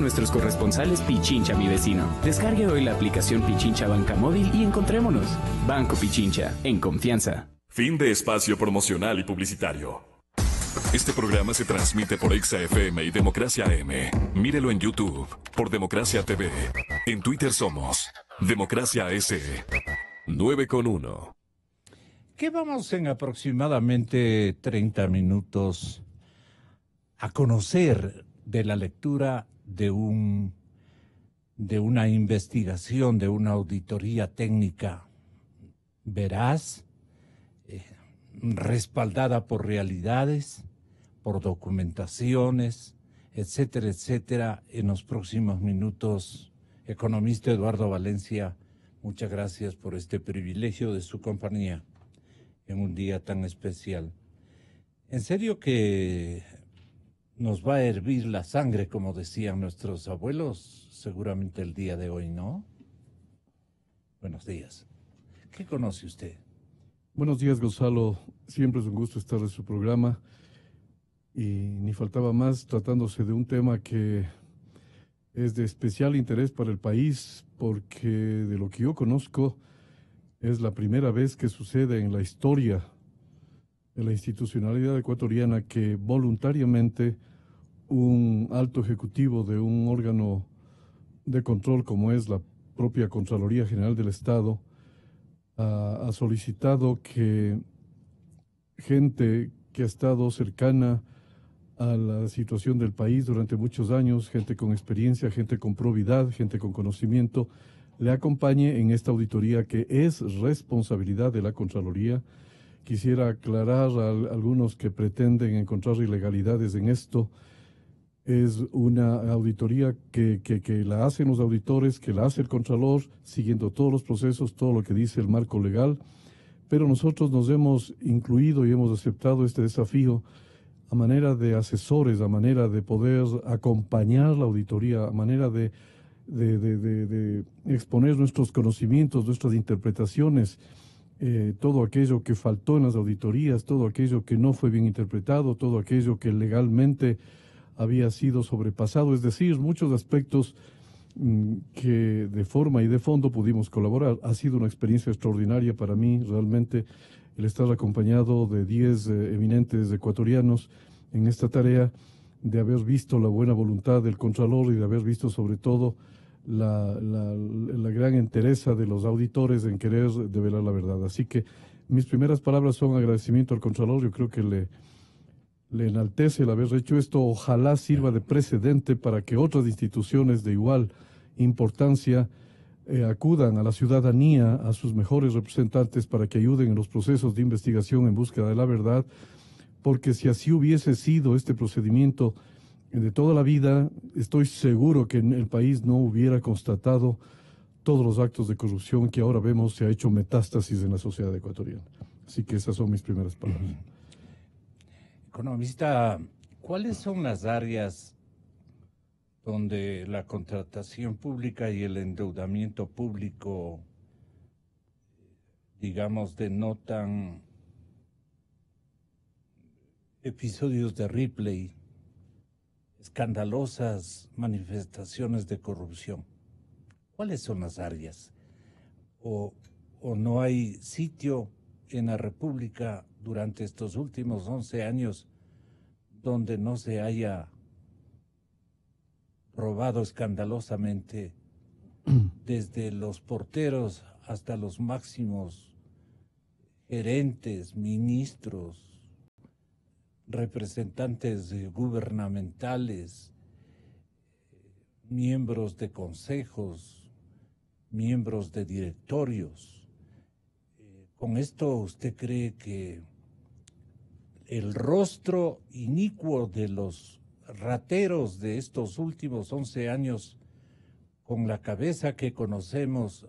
nuestros corresponsales Pichincha Mi Vecino. Descargue hoy la aplicación Pichincha Banca Móvil y encontrémonos. Banco Pichincha, en confianza. Fin de espacio promocional y publicitario. Este programa se transmite por XAFM y Democracia M. Mírelo en YouTube, por Democracia TV. En Twitter somos Democracia S. 9 con 1. ¿Qué vamos en aproximadamente 30 minutos a conocer de la lectura de un de una investigación, de una auditoría técnica veraz, eh, respaldada por realidades, por documentaciones, etcétera, etcétera. En los próximos minutos, economista Eduardo Valencia, muchas gracias por este privilegio de su compañía en un día tan especial. En serio que nos va a hervir la sangre, como decían nuestros abuelos, seguramente el día de hoy, ¿no? Buenos días. ¿Qué conoce usted? Buenos días, Gonzalo. Siempre es un gusto estar en su programa. Y ni faltaba más tratándose de un tema que es de especial interés para el país, porque de lo que yo conozco, es la primera vez que sucede en la historia de la institucionalidad ecuatoriana que voluntariamente un alto ejecutivo de un órgano de control como es la propia Contraloría General del Estado ha, ha solicitado que gente que ha estado cercana a la situación del país durante muchos años, gente con experiencia, gente con probidad, gente con conocimiento, le acompañe en esta auditoría que es responsabilidad de la Contraloría quisiera aclarar a algunos que pretenden encontrar ilegalidades en esto. Es una auditoría que, la hacen los auditores, que la hace el Contralor, siguiendo todos los procesos, todo lo que dice el marco legal. Pero nosotros nos hemos incluido y hemos aceptado este desafío a manera de asesores, a manera de poder acompañar la auditoría, a manera de, de exponer nuestros conocimientos, nuestras interpretaciones eh, todo aquello que faltó en las auditorías, todo aquello que no fue bien interpretado, todo aquello que legalmente había sido sobrepasado, es decir, muchos aspectos mm, que de forma y de fondo pudimos colaborar. Ha sido una experiencia extraordinaria para mí, realmente, el estar acompañado de 10 eh, eminentes ecuatorianos en esta tarea, de haber visto la buena voluntad del Contralor y de haber visto sobre todo la, gran entereza de los auditores en querer develar la verdad. Así que mis primeras palabras son agradecimiento al Contralor. Yo creo que le, le enaltece el haber hecho esto. Ojalá sirva de precedente para que otras instituciones de igual importancia eh, acudan a la ciudadanía, a sus mejores representantes, para que ayuden en los procesos de investigación en búsqueda de la verdad, porque si así hubiese sido este procedimiento de toda la vida, estoy seguro que en el país no hubiera constatado todos los actos de corrupción que ahora vemos se ha hecho metástasis en la sociedad ecuatoriana. Así que esas son mis primeras palabras. Economista, ¿cuáles son las áreas donde la contratación pública y el endeudamiento público, digamos, denotan episodios de Ripley escandalosas manifestaciones de corrupción. ¿Cuáles son las áreas? O, no hay sitio en la República durante estos últimos 11 años donde no se haya robado escandalosamente desde los porteros hasta los máximos gerentes, ministros, representantes gubernamentales, miembros de consejos, miembros de directorios. Eh, ¿Con esto usted cree que el rostro inicuo de los rateros de estos últimos 11 años, con la cabeza que conocemos,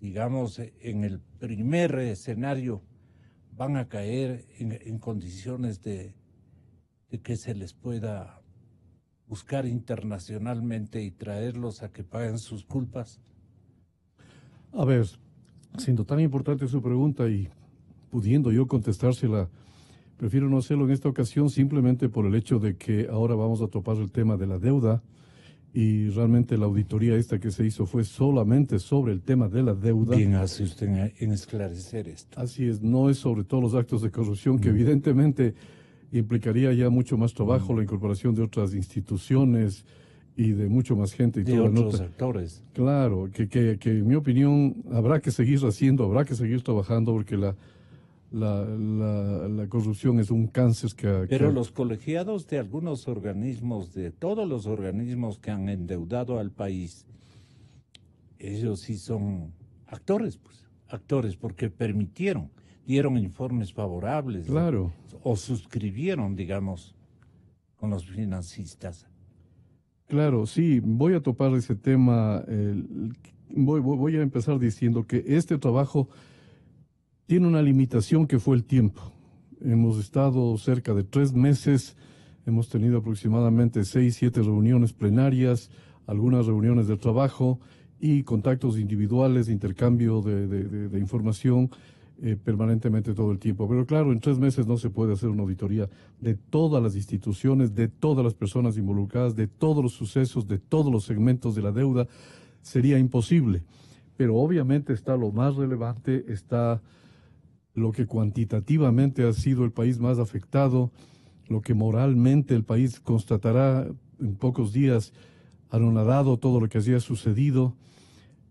digamos, en el primer escenario, van a caer en, condiciones de, de, que se les pueda buscar internacionalmente y traerlos a que paguen sus culpas? A ver, siendo tan importante su pregunta y pudiendo yo contestársela, prefiero no hacerlo en esta ocasión simplemente por el hecho de que ahora vamos a topar el tema de la deuda y realmente la auditoría esta que se hizo fue solamente sobre el tema de la deuda. Bien hace usted en esclarecer esto. Así es, no es sobre todos los actos de corrupción que mm. evidentemente implicaría ya mucho más trabajo, mm. la incorporación de otras instituciones y de mucho más gente. Y de otros actores. Claro, que, que, que en mi opinión habrá que seguir haciendo, habrá que seguir trabajando porque la la, corrupción es un cáncer que, Pero los colegiados de algunos organismos, de todos los organismos que han endeudado al país, ellos sí son actores, pues, actores, porque permitieron, dieron informes favorables. Claro. O, suscribieron, digamos, con los financistas. Claro, sí, voy a topar ese tema. voy a empezar diciendo que este trabajo tiene una limitación que fue el tiempo. Hemos estado cerca de tres meses, hemos tenido aproximadamente seis, siete reuniones plenarias, algunas reuniones de trabajo y contactos individuales, intercambio de, de, información eh, permanentemente todo el tiempo. Pero claro, en tres meses no se puede hacer una auditoría de todas las instituciones, de todas las personas involucradas, de todos los sucesos, de todos los segmentos de la deuda. Sería imposible. Pero obviamente está lo más relevante, está lo que cuantitativamente ha sido el país más afectado, lo que moralmente el país constatará en pocos días, anonadado todo lo que había sucedido.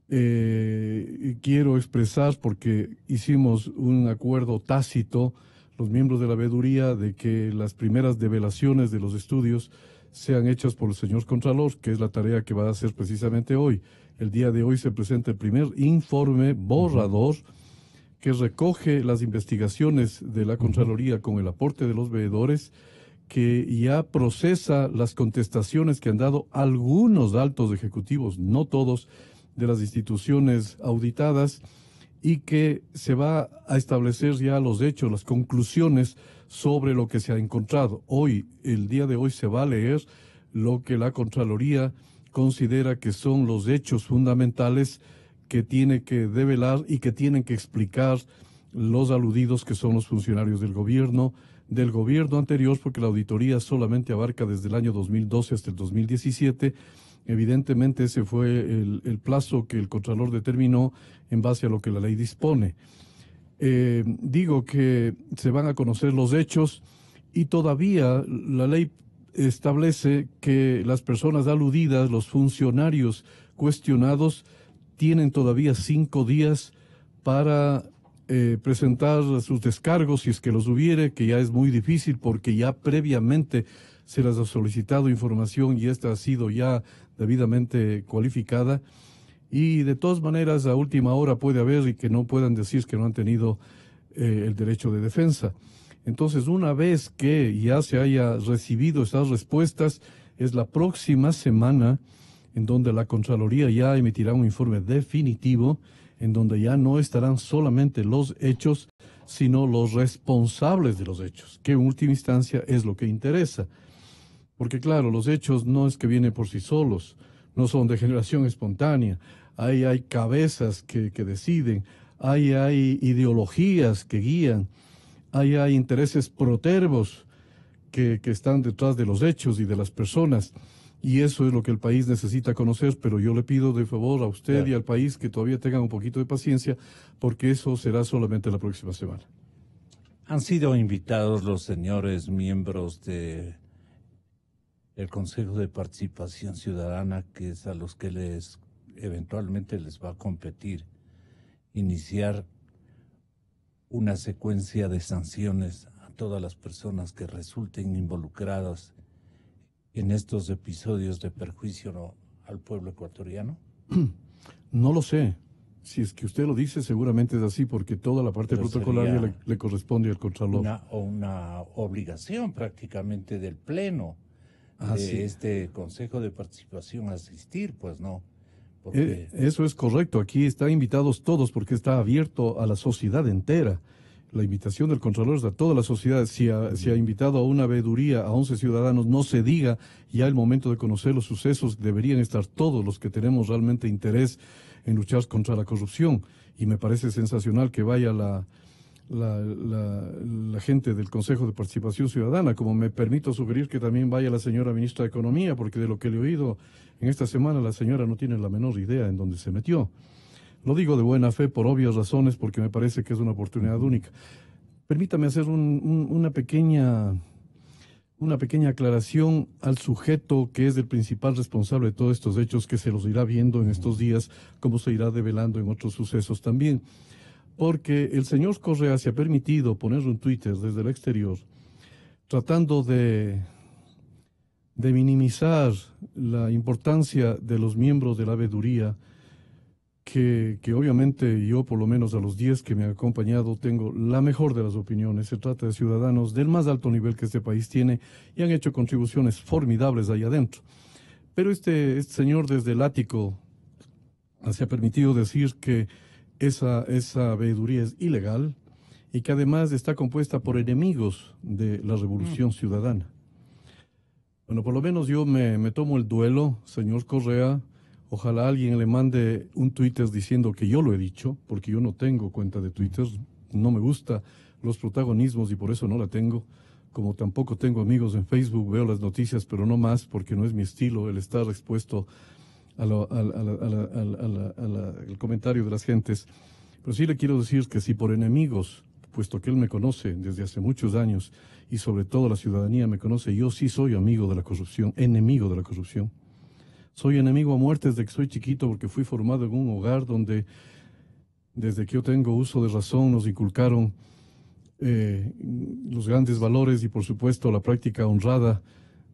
Eh, quiero expresar, porque hicimos un acuerdo tácito, los miembros de la veeduría, de que las primeras develaciones de los estudios sean hechas por el señor Contralor, que es la tarea que va a hacer precisamente hoy. El día de hoy se presenta el primer informe borrador que recoge las investigaciones de la Contraloría con el aporte de los veedores, que ya procesa las contestaciones que han dado algunos altos ejecutivos, no todos, de las instituciones auditadas y que se va a establecer ya los hechos, las conclusiones sobre lo que se ha encontrado. Hoy, el día de hoy, se va a leer lo que la Contraloría considera que son los hechos fundamentales que tiene que develar y que tienen que explicar los aludidos que son los funcionarios del gobierno, del gobierno anterior, porque la auditoría solamente abarca desde el año 2012 hasta el 2017. Evidentemente ese fue el, plazo que el Contralor determinó en base a lo que la ley dispone. Eh, digo que se van a conocer los hechos y todavía la ley establece que las personas aludidas, los funcionarios cuestionados, tienen todavía cinco días para eh, presentar sus descargos, si es que los hubiere, que ya es muy difícil porque ya previamente se les ha solicitado información y esta ha sido ya debidamente cualificada. Y de todas maneras, a última hora puede haber y que no puedan decir que no han tenido eh, el derecho de defensa. Entonces, una vez que ya se haya recibido esas respuestas, es la próxima semana en donde la Contraloría ya emitirá un informe definitivo, en donde ya no estarán solamente los hechos, sino los responsables de los hechos, que en última instancia es lo que interesa. Porque claro, los hechos no es que vienen por sí solos, no son de generación espontánea, ahí hay cabezas que, deciden, ahí hay ideologías que guían, ahí hay intereses protervos que, que están detrás de los hechos y de las personas. Y eso es lo que el país necesita conocer, pero yo le pido de favor a usted y al país que todavía tengan un poquito de paciencia, porque eso será solamente la próxima semana. Han sido invitados los señores miembros de el Consejo de Participación Ciudadana, que es a los que les eventualmente les va a competir iniciar una secuencia de sanciones a todas las personas que resulten involucradas en estos episodios de perjuicio al pueblo ecuatoriano? No lo sé. Si es que usted lo dice, seguramente es así, porque toda la parte protocolaria le, corresponde al Contralor. o una obligación prácticamente del Pleno ah, de este Consejo de Participación asistir, pues no. Porque... Eh, eso es correcto. Aquí están invitados todos porque está abierto a la sociedad entera la invitación del Contralor de toda la sociedad. Si ha, invitado a una veeduría a 11 ciudadanos, no se diga, ya el momento de conocer los sucesos deberían estar todos los que tenemos realmente interés en luchar contra la corrupción. Y me parece sensacional que vaya la, la, la, gente del Consejo de Participación Ciudadana, como me permito sugerir que también vaya la señora ministra de Economía, porque de lo que le he oído en esta semana la señora no tiene la menor idea en dónde se metió. Lo digo de buena fe por obvias razones, porque me parece que es una oportunidad única. Permítame hacer una pequeña una pequeña aclaración al sujeto que es el principal responsable de todos estos hechos que se los irá viendo en estos días, como se irá develando en otros sucesos también. Porque el señor Correa se ha permitido poner un Twitter desde el exterior tratando de, de minimizar la importancia de los miembros de la veeduría que, obviamente yo, por lo menos a los 10 que me han acompañado, tengo la mejor de las opiniones. Se trata de ciudadanos del más alto nivel que este país tiene y han hecho contribuciones formidables ahí adentro. Pero este, este señor desde el ático se ha permitido decir que esa, esa veeduría es ilegal y que además está compuesta por enemigos de la mm. revolución ciudadana. Bueno, por lo menos yo me, me tomo el duelo, señor Correa, Ojalá alguien le mande un Twitter diciendo que yo lo he dicho, porque yo no tengo cuenta de Twitter, no me gusta los protagonismos y por eso no la tengo. Como tampoco tengo amigos en Facebook, veo las noticias, pero no más porque no es mi estilo el estar expuesto al comentario de las gentes. Pero sí le quiero decir que si por enemigos, puesto que él me conoce desde hace muchos años y sobre todo la ciudadanía me conoce, yo sí soy amigo de la corrupción, enemigo de la corrupción. Soy enemigo a muerte desde que soy chiquito porque fui formado en un hogar donde desde que yo tengo uso de razón nos inculcaron eh, los grandes valores y por supuesto la práctica honrada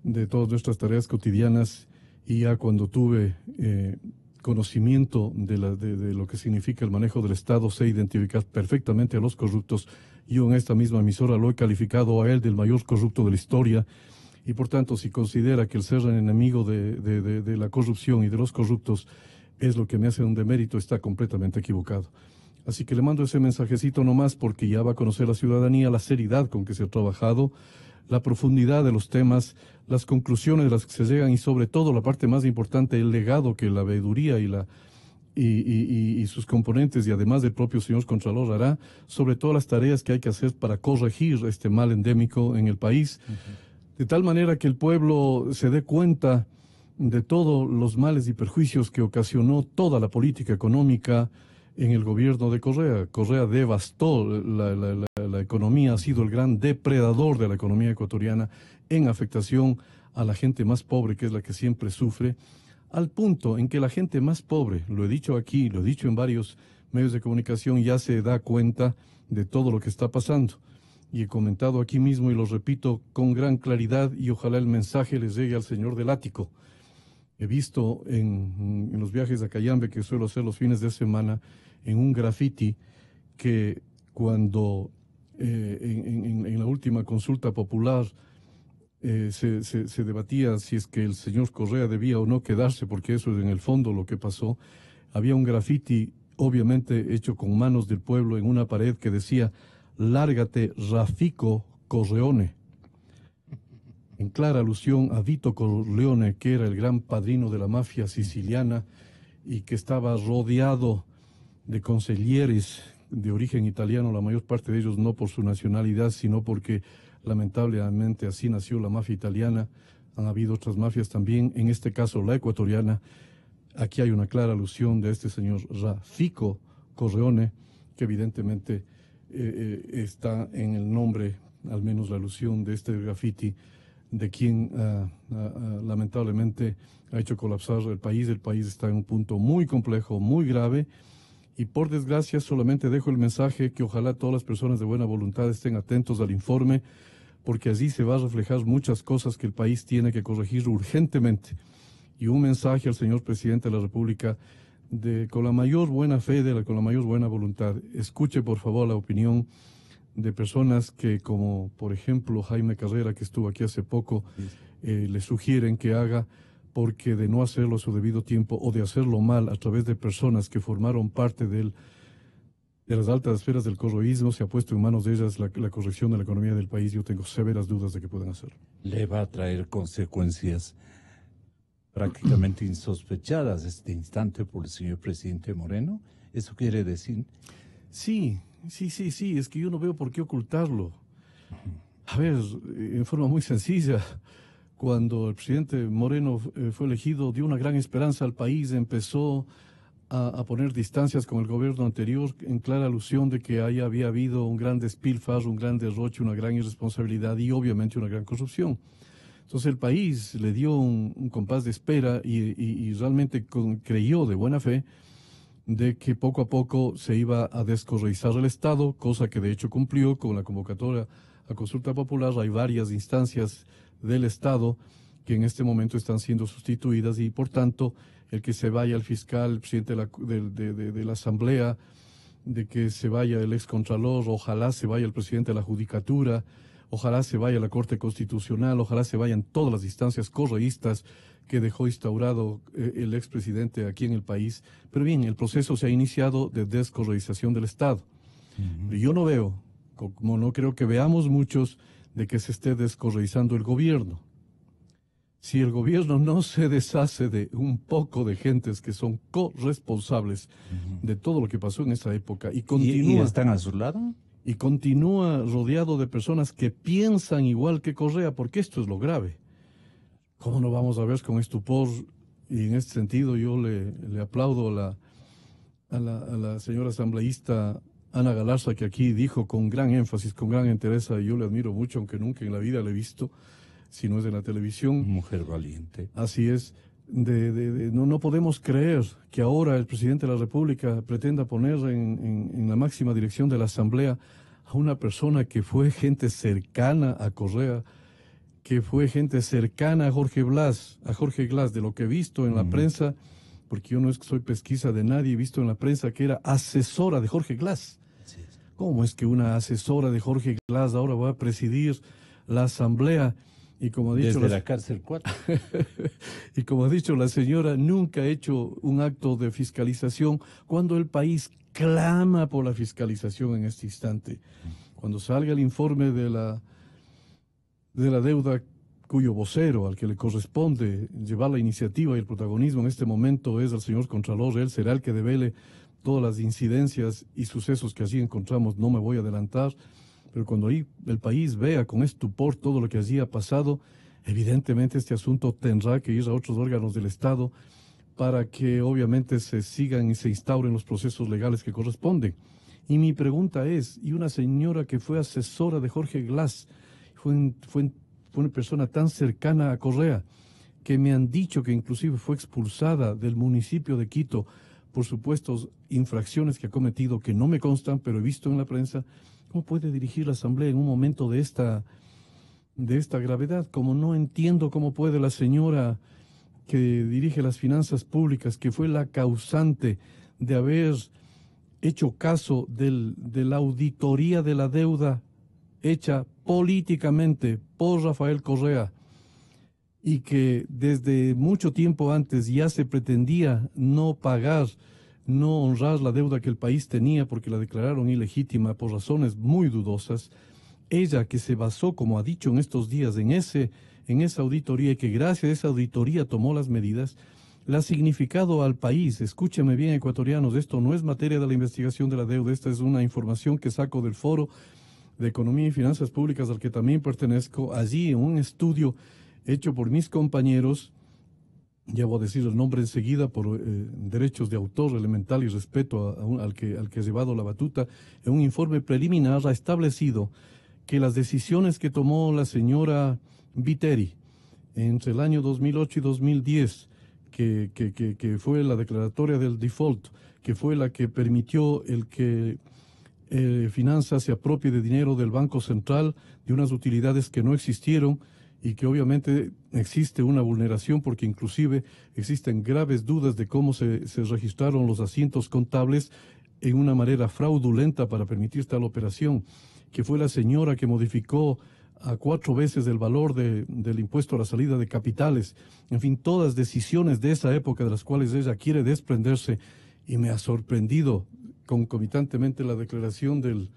de todas nuestras tareas cotidianas y ya cuando tuve eh, conocimiento de, de, lo que significa el manejo del Estado, sé identificar perfectamente a los corruptos. Yo en esta misma emisora lo he calificado a él del mayor corrupto de la historia y por tanto si considera que el ser enemigo de, la corrupción y de los corruptos es lo que me hace un demérito, está completamente equivocado. Así que le mando ese mensajecito nomás porque ya va a conocer la ciudadanía la seriedad con que se ha trabajado, la profundidad de los temas, las conclusiones de las que se llegan y sobre todo la parte más importante, el legado que la veeduría y la, y, sus componentes y además del propio señor Contralor hará sobre todas las tareas que hay que hacer para corregir este mal endémico en el país de tal manera que el pueblo se dé cuenta de todos los males y perjuicios que ocasionó toda la política económica en el gobierno de Correa. Correa devastó la, economía, ha sido el gran depredador de la economía ecuatoriana en afectación a la gente más pobre, que es la que siempre sufre, al punto en que la gente más pobre, lo he dicho aquí, lo he dicho en varios medios de comunicación, ya se da cuenta de todo lo que está pasando y he comentado aquí mismo y lo repito con gran claridad y ojalá el mensaje les llegue al señor del ático. He visto en, los viajes a Cayambe que suelo hacer los fines de semana en un grafiti que cuando eh, en, la última consulta popular eh, se, se, debatía si es que el señor Correa debía o no quedarse, porque eso es en el fondo lo que pasó, había un grafiti obviamente hecho con manos del pueblo en una pared que decía Lárgate, Rafico Correone, en clara alusión a Vito Corleone, que era el gran padrino de la mafia siciliana y que estaba rodeado de conselleres de origen italiano, la mayor parte de ellos no por su nacionalidad, sino porque lamentablemente así nació la mafia italiana, han habido otras mafias también, en este caso la ecuatoriana. Aquí hay una clara alusión de este señor Rafico Correone, que evidentemente eh, eh, está en el nombre, al menos la alusión de este graffiti, de quien ah, ah, ah, lamentablemente ha hecho colapsar el país. El país está en un punto muy complejo, muy grave. Y por desgracia solamente dejo el mensaje que ojalá todas las personas de buena voluntad estén atentos al informe, porque así se va a reflejar muchas cosas que el país tiene que corregir urgentemente. Y un mensaje al señor presidente de la República con la mayor buena fe, de la, con la mayor buena voluntad. Escuche, por favor, la opinión de personas que, como por ejemplo Jaime Carrera, que estuvo aquí hace poco, eh, le sugieren que haga, porque de no hacerlo a su debido tiempo o de hacerlo mal a través de personas que formaron parte de las altas esferas del corroísmo, se ha puesto en manos de ellas la, corrección de la economía del país. Yo tengo severas dudas de que puedan hacerlo. Le va a traer consecuencias prácticamente insospechadas este instante por el señor presidente Moreno. ¿Eso quiere decir? Sí, sí, sí, sí, es que yo no veo por qué ocultarlo. A ver, en forma muy sencilla, cuando el presidente Moreno eh, fue elegido, dio una gran esperanza al país, empezó a, a poner distancias con el gobierno anterior, en clara alusión de que ahí había habido un gran despilfarro, un gran derroche, una gran irresponsabilidad y obviamente una gran corrupción. Entonces el país le dio un, compás de espera y, realmente creyó de buena fe de que poco a poco se iba a descorreizar el Estado, cosa que de hecho cumplió con la convocatoria a consulta popular. Hay varias instancias del Estado que en este momento están siendo sustituidas y por tanto el que se vaya el fiscal, el presidente de la, Asamblea, de que se vaya el excontralor, ojalá se vaya el presidente de la Judicatura, Ojalá se vaya la Corte Constitucional, ojalá se vayan todas las instancias correístas que dejó instaurado eh, el expresidente aquí en el país. Pero bien, el proceso se ha iniciado de descorreización del Estado. Y Yo no veo, como no creo que veamos muchos, de que se esté descorreizando el gobierno. Si el gobierno no se deshace de un poco de gentes que son corresponsables de todo lo que pasó en esa época y continúa. están a su lado? y continúa rodeado de personas que piensan igual que Correa, porque esto es lo grave. ¿Cómo no vamos a ver con estupor? Y en este sentido yo le, aplaudo a la, a, la, señora asambleísta Ana Galarza, que aquí dijo con gran énfasis, con gran interés, y yo le admiro mucho, aunque nunca en la vida le he visto, si no es en la televisión. Mujer valiente. Así es no, podemos creer que ahora el presidente de la República pretenda poner en, la máxima dirección de la Asamblea a una persona que fue gente cercana a Correa, que fue gente cercana a Jorge Blas, a Jorge Glass, de lo que he visto en la prensa, porque yo no es que soy pesquisa de nadie, he visto en la prensa que era asesora de Jorge Glass. ¿Cómo es que una asesora de Jorge Glass ahora va a presidir la Asamblea? Y como ha dicho Desde la, cárcel 4. y como ha dicho la señora, nunca ha hecho un acto de fiscalización cuando el país clama por la fiscalización en este instante. Cuando salga el informe de la, de la deuda cuyo vocero al que le corresponde llevar la iniciativa y el protagonismo en este momento es el señor Contralor, él será el que debele todas las incidencias y sucesos que así encontramos, no me voy a adelantar. Pero cuando el país vea con estupor todo lo que allí ha pasado, evidentemente este asunto tendrá que ir a otros órganos del Estado para que obviamente se sigan y se instauren los procesos legales que corresponden. Y mi pregunta es, y una señora que fue asesora de Jorge Glass, fue, fue, fue una persona tan cercana a Correa, que me han dicho que inclusive fue expulsada del municipio de Quito por supuesto, infracciones que ha cometido que no me constan, pero he visto en la prensa, ¿cómo puede dirigir la Asamblea en un momento de esta, de esta gravedad? Como no entiendo cómo puede la señora que dirige las finanzas públicas, que fue la causante de haber hecho caso de la auditoría de la deuda hecha políticamente por Rafael Correa, y que desde mucho tiempo antes ya se pretendía no pagar, no honrar la deuda que el país tenía porque la declararon ilegítima por razones muy dudosas, ella que se basó, como ha dicho en estos días, en, ese, en esa auditoría y que gracias a esa auditoría tomó las medidas, la ha significado al país. Escúchame bien, ecuatorianos, esto no es materia de la investigación de la deuda, esta es una información que saco del foro de Economía y Finanzas Públicas al que también pertenezco. Allí, en un estudio hecho por mis compañeros, ya voy a decir el nombre enseguida por eh, derechos de autor elemental y respeto al, que, al que ha llevado la batuta, en un informe preliminar ha establecido que las decisiones que tomó la señora Viteri entre el año 2008 y 2010, que, fue la declaratoria del default, que fue la que permitió el que eh, ...finanza se apropie de dinero del Banco Central, de unas utilidades que no existieron, y que obviamente existe una vulneración porque inclusive existen graves dudas de cómo se, registraron los asientos contables en una manera fraudulenta para permitir tal operación, que fue la señora que modificó a cuatro veces el valor del impuesto a la salida de capitales, en fin, todas decisiones de esa época de las cuales ella quiere desprenderse y me ha sorprendido concomitantemente la declaración del,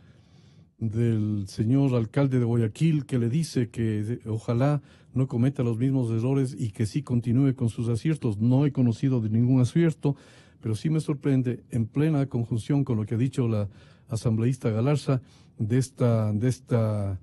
del señor alcalde de Guayaquil que le dice que ojalá no cometa los mismos errores y que sí continúe con sus aciertos. No he conocido de ningún acierto, pero sí me sorprende en plena conjunción con lo que ha dicho la asambleísta Galarza de esta de esta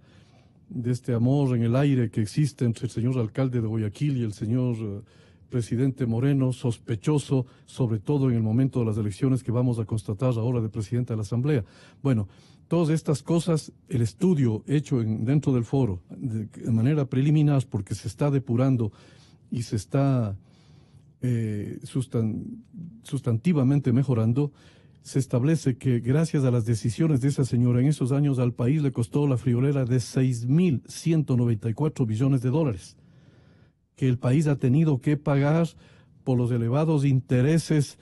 de este amor en el aire que existe entre el señor alcalde de Guayaquil y el señor eh, presidente Moreno, sospechoso, sobre todo en el momento de las elecciones que vamos a constatar ahora de presidente de la Asamblea. Bueno, todas estas cosas, el estudio hecho dentro del foro de, manera preliminar, porque se está depurando y se está eh, sustantivamente mejorando, se establece que gracias a las decisiones de esa señora en esos años al país le costó la friolera de 6.194 billones de dólares que el país ha tenido que pagar por los elevados intereses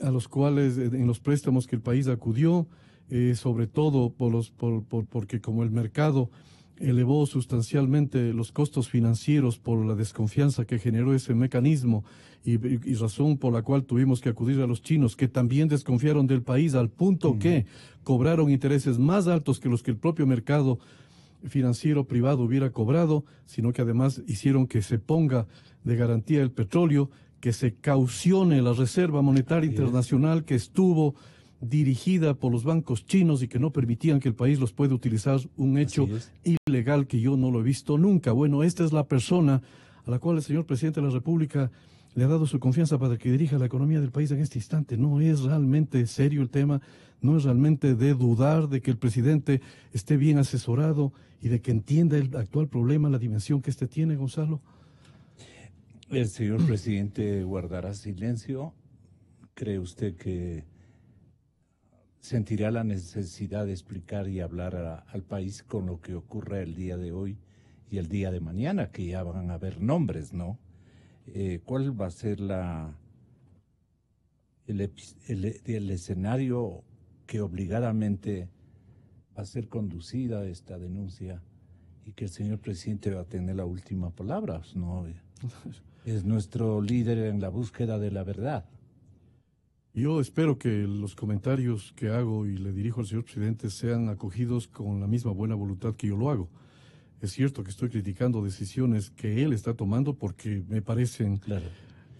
a los cuales en los préstamos que el país acudió, eh, sobre todo por los, por, porque como el mercado elevó sustancialmente los costos financieros por la desconfianza que generó ese mecanismo y, razón por la cual tuvimos que acudir a los chinos, que también desconfiaron del país al punto mm. que cobraron intereses más altos que los que el propio mercado financiero privado hubiera cobrado, sino que además hicieron que se ponga de garantía el petróleo, que se caucione la Reserva Monetaria Internacional que estuvo dirigida por los bancos chinos y que no permitían que el país los pueda utilizar, un hecho ilegal que yo no lo he visto nunca. Bueno, esta es la persona a la cual el señor presidente de la República le ha dado su confianza para que dirija la economía del país en este instante. No es realmente serio el tema, no es realmente de dudar de que el presidente esté bien asesorado y de que entienda el actual problema, la dimensión que este tiene, Gonzalo. El señor presidente guardará silencio. ¿Cree usted que sentirá la necesidad de explicar y hablar al país con lo que ocurre el día de hoy y el día de mañana, que ya van a haber nombres, ¿no? Eh, ¿Cuál va a ser la el, el, escenario que obligadamente va a ser conducida esta denuncia y que el señor presidente va a tener la última palabra? ¿no? Es nuestro líder en la búsqueda de la verdad. Yo espero que los comentarios que hago y le dirijo al señor presidente sean acogidos con la misma buena voluntad que yo lo hago. Es cierto que estoy criticando decisiones que él está tomando porque me parecen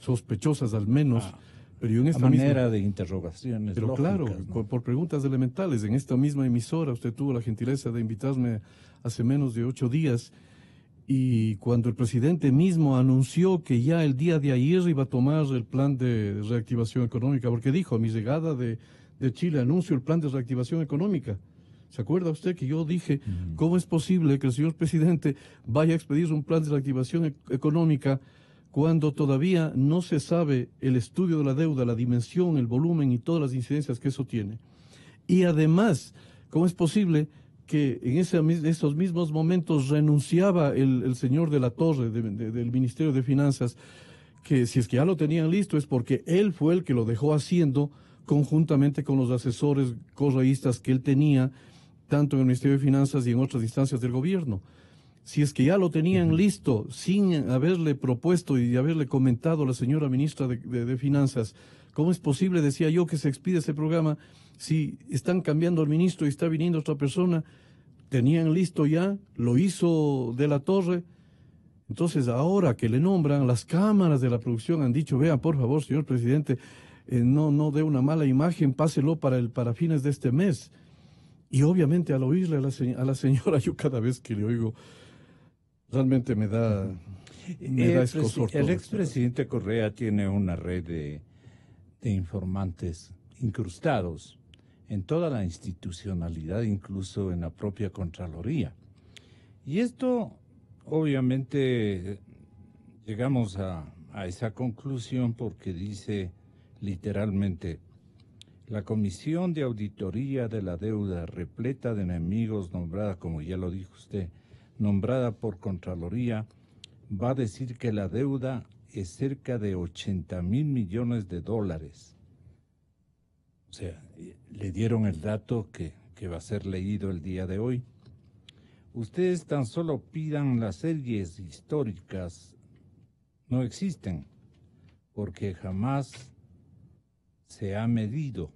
sospechosas al menos. Ah, pero yo en esta manera de interrogaciones. Pero claro, por, por, preguntas elementales. En esta misma emisora usted tuvo la gentileza de invitarme hace menos de ocho días y cuando el presidente mismo anunció que ya el día de ayer iba a tomar el plan de reactivación económica, porque dijo, a mi llegada de, Chile anuncio el plan de reactivación económica. ¿Se acuerda usted que yo dije, cómo es posible que el señor presidente vaya a expedir un plan de reactivación e-, económica cuando todavía no se sabe el estudio de la deuda, la dimensión, el volumen y todas las incidencias que eso tiene? Y además, ¿cómo es posible que en esos mismos momentos renunciaba el, señor de la Torre del Ministerio de Finanzas, que si es que ya lo tenían listo es porque él fue el que lo dejó haciendo conjuntamente con los asesores correístas que él tenía, tanto en el Ministerio de Finanzas y en otras instancias del gobierno. Si es que ya lo tenían listo, sin haberle propuesto y haberle comentado a la señora ministra de Finanzas, ¿Cómo es posible, decía yo, que se expide ese programa si están cambiando al ministro y está viniendo otra persona? Tenían listo ya, lo hizo de la torre. Entonces, ahora que le nombran, las cámaras de la producción han dicho, vean, por favor, señor presidente, eh, no, no dé una mala imagen, páselo para, el, para fines de este mes. Y obviamente al oírle a la, señora, yo cada vez que le oigo, realmente me da... Eh, me el, da el expresidente Correa tiene una red de de informantes incrustados en toda la institucionalidad, incluso en la propia Contraloría. Y esto, obviamente, llegamos a, esa conclusión porque dice literalmente, la Comisión de Auditoría de la Deuda, repleta de enemigos, nombrada, como ya lo dijo usted, nombrada por Contraloría, va a decir que la deuda es cerca de 80 mil millones de dólares. O sea, le dieron el dato que, va a ser leído el día de hoy. Ustedes tan solo pidan las series históricas, no existen, porque jamás se ha medido.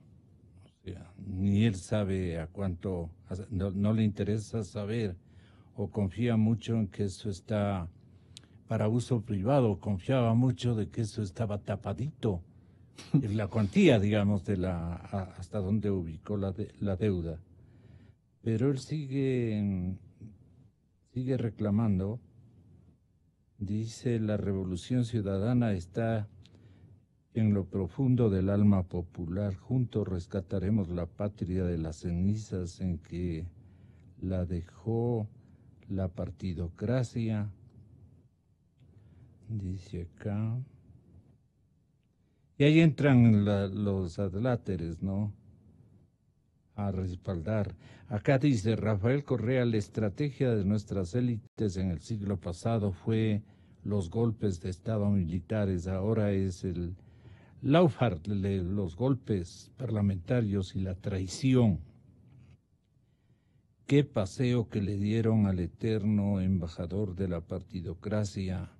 O sea, ni él sabe a cuánto, no, no le interesa saber o confía mucho en que eso está para uso privado. Confiaba mucho de que eso estaba tapadito en la cuantía, digamos, de la hasta donde ubicó la, la deuda. Pero él sigue, sigue reclamando. Dice, la revolución ciudadana está en lo profundo del alma popular. Juntos rescataremos la patria de las cenizas en que la dejó la partidocracia dice acá. Y ahí entran los adláteres, ¿no? A respaldar. Acá dice Rafael Correa, la estrategia de nuestras élites en el siglo pasado fue los golpes de Estado militares, ahora es el Laufart, los golpes parlamentarios y la traición. Qué paseo que le dieron al eterno embajador de la partidocracia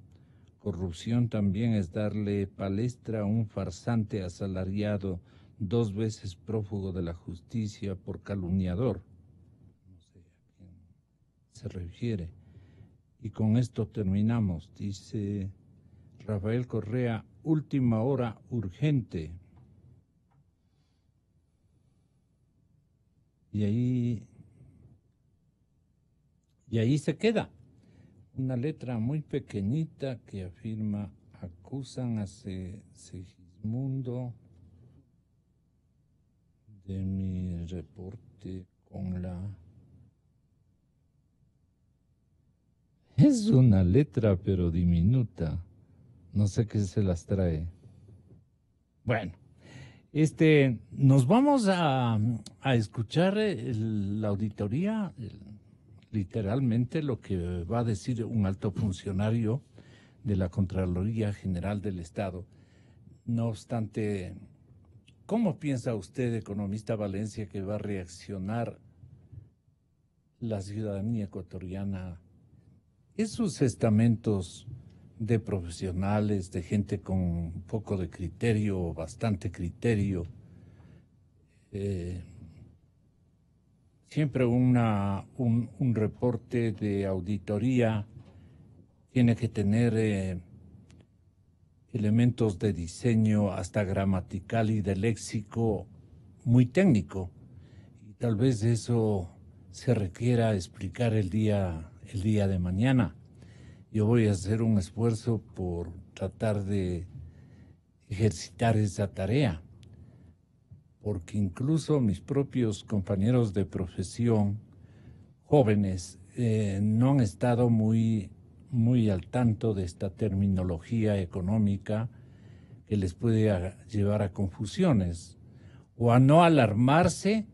Corrupción también es darle palestra a un farsante asalariado, dos veces prófugo de la justicia por calumniador. No sé a quién se refiere. Y con esto terminamos, dice Rafael Correa, última hora urgente. Y ahí, y ahí se queda una letra muy pequeñita que afirma acusan a Segismundo de mi reporte con la... Es una letra pero diminuta. No sé qué se las trae. Bueno, este, nos vamos a, escuchar eh, la auditoría literalmente lo que va a decir un alto funcionario de la Contraloría General del Estado. No obstante, ¿cómo piensa usted, economista Valencia, que va a reaccionar la ciudadanía ecuatoriana? Esos estamentos de profesionales, de gente con poco de criterio, bastante criterio, eh, siempre un, reporte de auditoría tiene que tener eh, elementos de diseño hasta gramatical y de léxico muy técnico. Y tal vez eso se requiera explicar el día, el día de mañana. Yo voy a hacer un esfuerzo por tratar de ejercitar esa tarea porque incluso mis propios compañeros de profesión, jóvenes, eh, no han estado muy, muy al tanto de esta terminología económica que les puede llevar a confusiones o a no alarmarse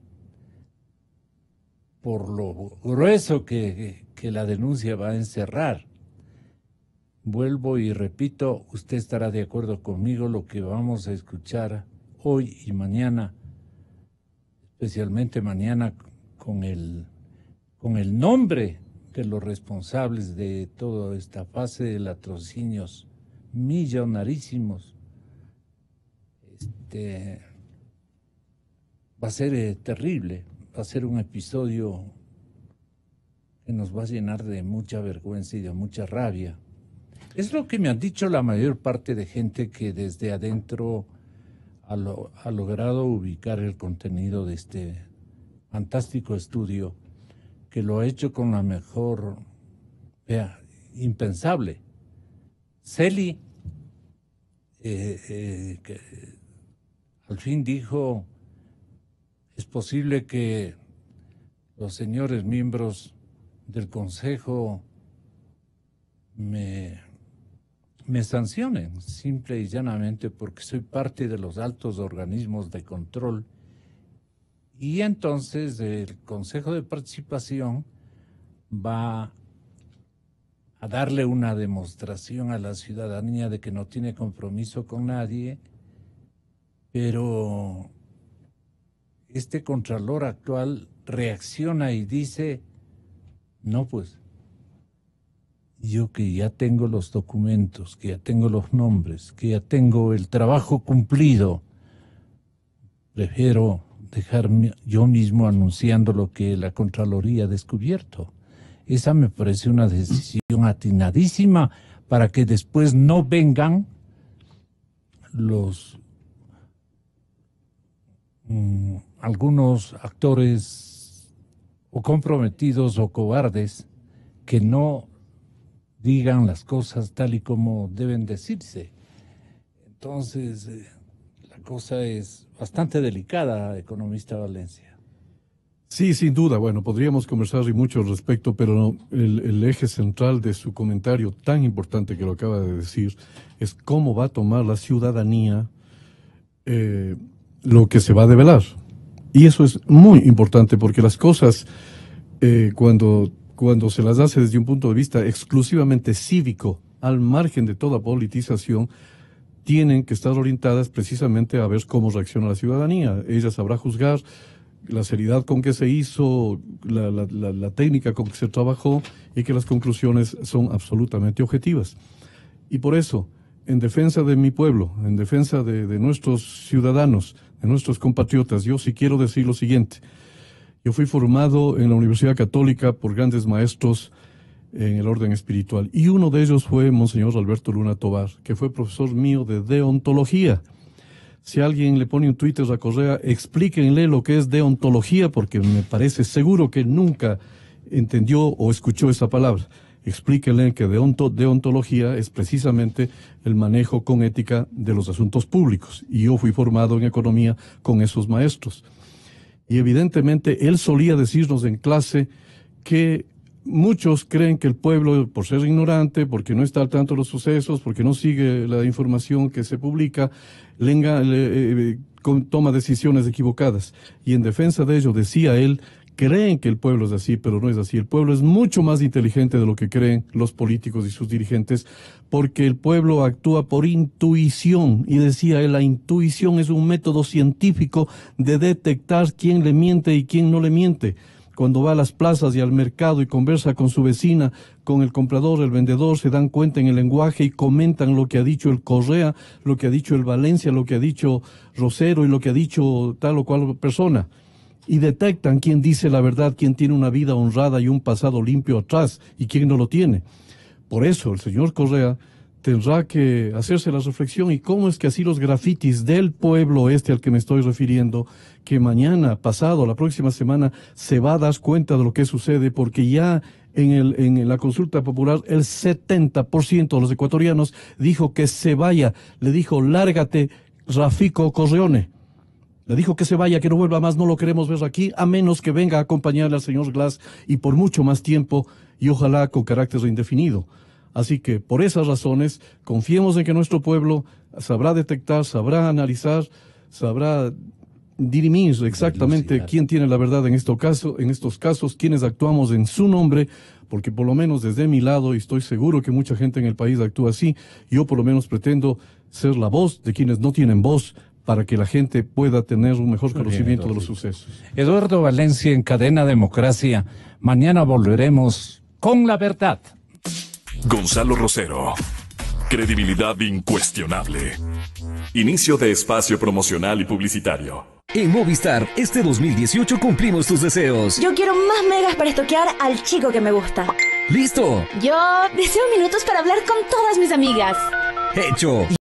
por lo grueso que la denuncia va a encerrar. Vuelvo y repito, usted estará de acuerdo conmigo lo que vamos a escuchar hoy y mañana especialmente mañana con el, con el nombre de los responsables de toda esta fase de latrocinios millonarísimos. Este, va a ser eh, terrible, va a ser un episodio que nos va a llenar de mucha vergüenza y de mucha rabia. Es lo que me han dicho la mayor parte de gente que desde adentro ha, logrado ubicar el contenido de este fantástico estudio que lo ha hecho con la mejor, vea, impensable. Celi, eh, eh, al fin dijo, es posible que los señores miembros del Consejo me me sancionen, simple y llanamente porque soy parte de los altos organismos de control. Y entonces el Consejo de Participación va a darle una demostración a la ciudadanía de que no tiene compromiso con nadie, pero este contralor actual reacciona y dice, no, pues yo que ya tengo los documentos, que ya tengo los nombres, que ya tengo el trabajo cumplido, prefiero dejarme yo mismo anunciando lo que la Contraloría ha descubierto. Esa me parece una decisión atinadísima para que después no vengan los mm, algunos actores o comprometidos o cobardes que no digan las cosas tal y como deben decirse. Entonces, eh, la cosa es bastante delicada, economista Valencia. Sí, sin duda. Bueno, podríamos conversar y mucho al respecto, pero el, el, eje central de su comentario tan importante que lo acaba de decir es cómo va a tomar la ciudadanía eh, lo que se va a develar. Y eso es muy importante porque las cosas, eh, cuando cuando se las hace desde un punto de vista exclusivamente cívico, al margen de toda politización, tienen que estar orientadas precisamente a ver cómo reacciona la ciudadanía. Ella sabrá juzgar la seriedad con que se hizo, la, técnica con que se trabajó y que las conclusiones son absolutamente objetivas. Y por eso, en defensa de mi pueblo, en defensa de nuestros ciudadanos, de nuestros compatriotas, yo sí quiero decir lo siguiente. Yo fui formado en la Universidad Católica por grandes maestros en el orden espiritual y uno de ellos fue Monseñor Alberto Luna Tobar, que fue profesor mío de deontología. Si alguien le pone un Twitter a Correa, explíquenle lo que es deontología porque me parece seguro que nunca entendió o escuchó esa palabra. Explíquenle que deontología es precisamente el manejo con ética de los asuntos públicos y yo fui formado en economía con esos maestros. Y evidentemente él solía decirnos en clase que muchos creen que el pueblo, por ser ignorante, porque no está al tanto de los sucesos, porque no sigue la información que se publica, le, eh, eh, toma decisiones equivocadas. Y en defensa de ello decía él creen que el pueblo es así, pero no es así. El pueblo es mucho más inteligente de lo que creen los políticos y sus dirigentes, porque el pueblo actúa por intuición. Y decía él, la intuición es un método científico de detectar quién le miente y quién no le miente cuando va a las plazas y al mercado y conversa con su vecina, con el comprador, el vendedor, se dan cuenta en el lenguaje y comentan lo que ha dicho el Correa, lo que ha dicho el Valencia, lo que ha dicho Rosero y lo que ha dicho tal o cual persona y detectan quién dice la verdad, quién tiene una vida honrada y un pasado limpio atrás y quién no lo tiene. Por eso el señor Correa tendrá que hacerse la reflexión y cómo es que así los grafitis del pueblo este al que me estoy refiriendo, que mañana, pasado, la próxima semana, se va a dar cuenta de lo que sucede porque ya en, el, en la consulta popular el 70% de los ecuatorianos dijo que se vaya, le dijo lárgate Rafico Correone. Le dijo que se vaya, que no vuelva más, no lo queremos ver aquí, a menos que venga a acompañarle al señor Glass y por mucho más tiempo y ojalá con carácter indefinido. Así que por esas razones, confiemos en que nuestro pueblo sabrá detectar, sabrá analizar, sabrá dirimir exactamente quién tiene la verdad en, caso, en estos casos, quienes actuamos en su nombre, porque por lo menos desde mi lado, y estoy seguro que mucha gente en el país actúa así, yo por lo menos pretendo ser la voz de quienes no tienen voz para que la gente pueda tener un mejor conocimiento de los sucesos. Eduardo Valencia en Cadena Democracia. Mañana volveremos con la verdad. Gonzalo Rosero. Credibilidad incuestionable. Inicio de espacio promocional y publicitario. En Movistar, este 2018 cumplimos tus deseos. Yo quiero más megas para estoquear al chico que me gusta. ¡Listo! Yo deseo minutos para hablar con todas mis amigas. ¡Hecho!